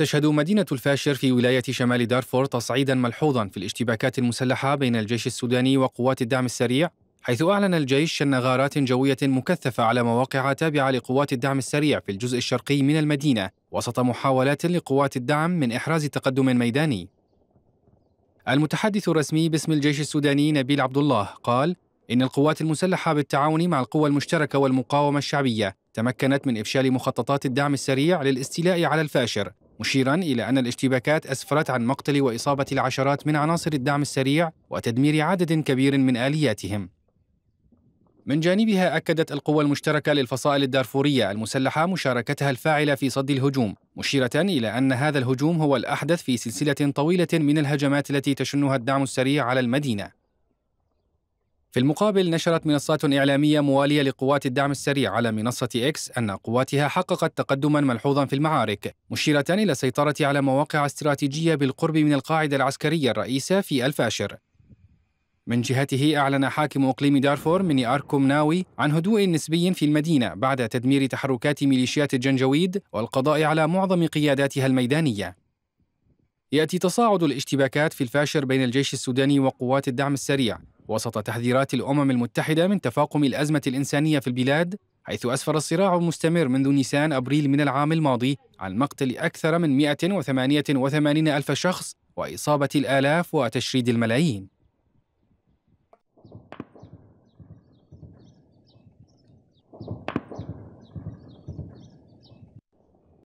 تشهد مدينة الفاشر في ولاية شمال دارفور تصعيدا ملحوظا في الاشتباكات المسلحة بين الجيش السوداني وقوات الدعم السريع حيث أعلن الجيش شن غارات جوية مكثفة على مواقع تابعة لقوات الدعم السريع في الجزء الشرقي من المدينة وسط محاولات لقوات الدعم من إحراز تقدم ميداني المتحدث الرسمي باسم الجيش السوداني نبيل عبد الله قال إن القوات المسلحة بالتعاون مع القوى المشتركة والمقاومة الشعبية تمكنت من إفشال مخططات الدعم السريع للاستيلاء على الفاشر مشيرا إلى أن الاشتباكات أسفرت عن مقتل وإصابة العشرات من عناصر الدعم السريع وتدمير عدد كبير من آلياتهم من جانبها أكدت القوى المشتركة للفصائل الدارفورية المسلحة مشاركتها الفاعلة في صد الهجوم مشيرة إلى أن هذا الهجوم هو الأحدث في سلسلة طويلة من الهجمات التي تشنها الدعم السريع على المدينة في المقابل نشرت منصات إعلامية موالية لقوات الدعم السريع على منصة إكس أن قواتها حققت تقدما ملحوظا في المعارك مشيرة إلى السيطرة على مواقع استراتيجية بالقرب من القاعدة العسكرية الرئيسة في الفاشر من جهته أعلن حاكم أقليم دارفور من أركوم ناوي عن هدوء نسبي في المدينة بعد تدمير تحركات ميليشيات الجنجويد والقضاء على معظم قياداتها الميدانية يأتي تصاعد الاشتباكات في الفاشر بين الجيش السوداني وقوات الدعم السريع وسط تحذيرات الأمم المتحدة من تفاقم الأزمة الإنسانية في البلاد حيث أسفر الصراع المستمر منذ نيسان أبريل من العام الماضي عن مقتل أكثر من 188 ألف شخص وإصابة الآلاف وتشريد الملايين